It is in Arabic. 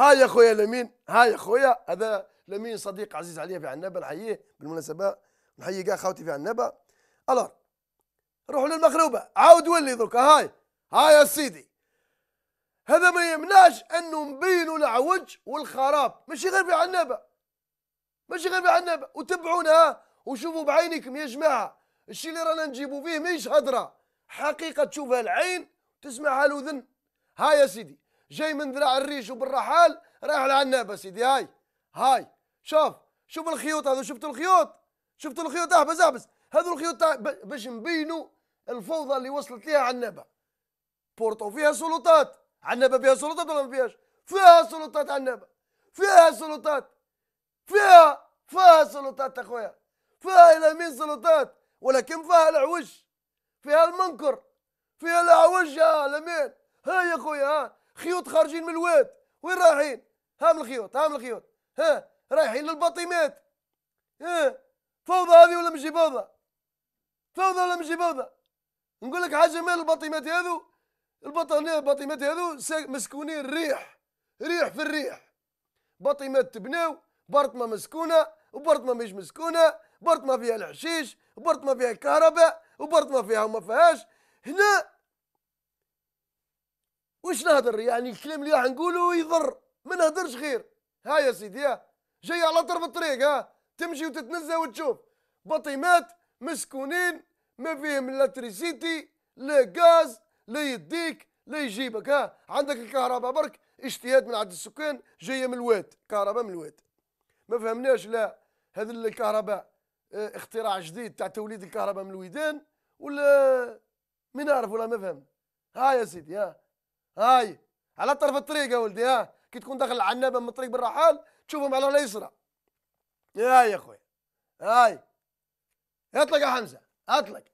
ها يا خويا لمين ها يا خويا هذا لمين صديق عزيز عليا في عنابه نحييه بالمناسبه نحيي كاع خاوتي في عنابه الو روحوا للمغروبه عاود ولي دركا هاي هاي يا سيدي هذا ما يمناش انه نبينوا العوج والخراب ماشي غير في عنابه ماشي غير في عنابه وتبعونا وشوفوا بعينكم يا جماعه الشيء اللي رانا نجيبوا فيه ماهيش هضره حقيقه تشوفها العين تسمعها الاذن ها يا سيدي جاي من ذراع الريش وبالرحال رايح لعنابه سيدي هاي هاي شوف شوف الخيوط هذو شفتوا الخيوط شفتوا الخيوط احبس احبس هذو الخيوط باش نبينوا الفوضى اللي وصلت ليها عنابه بورتو فيها سلطات عنابه فيها سلطات ولا ما فيهاش؟ فيها سلطات عنابه فيها سلطات فيها فيها سلطات اخويا فيها الى مين سلطات ولكن فيها العوج فيها المنكر فيها العوج يا لمين هيا خويا ها خيوط خارجين من الواد وين رايحين ها من الخيوط ها من الخيوط ها رايحين للباطيمات ها فوضى هذه ولا مشي فوضى فوضى ولا مشي فوضى نقول لك حاجه مال الباطيمات هذو الباطيمات هذو مسكونين الريح ريح في الريح باطيمات تبناو برطمه مسكونه وبرطمه مش مسكونه برطمه فيها الحشيش وبرطمه فيها الكهرباء وبرطمه فيها وما فيهاش هنا واش نهضر يعني الكلام اللي راح نقوله يضر ما نهضرش غير ها يا سيدي جاي على طرف الطريق ها تمشي وتتنزه وتشوف بطيمات مسكونين ما فيهم لا تريسيتي لا غاز لا يديك لا يجيبك ها عندك الكهرباء برك اجتهاد من عند السكان جايه من الواد كهرباء من الواد ما فهمناش لا هذا الكهرباء آه، اختراع جديد تاع توليد الكهرباء من الويدان ولا ما نعرف ولا ما فهم ها يا سيدي ها هاي على طرف الطريق يا ولدي ها كي تكون داخل العنابه من الطريق بالرحال تشوفهم على اليسرى هاي يا خويا هاي اطلق يا حمزه اطلق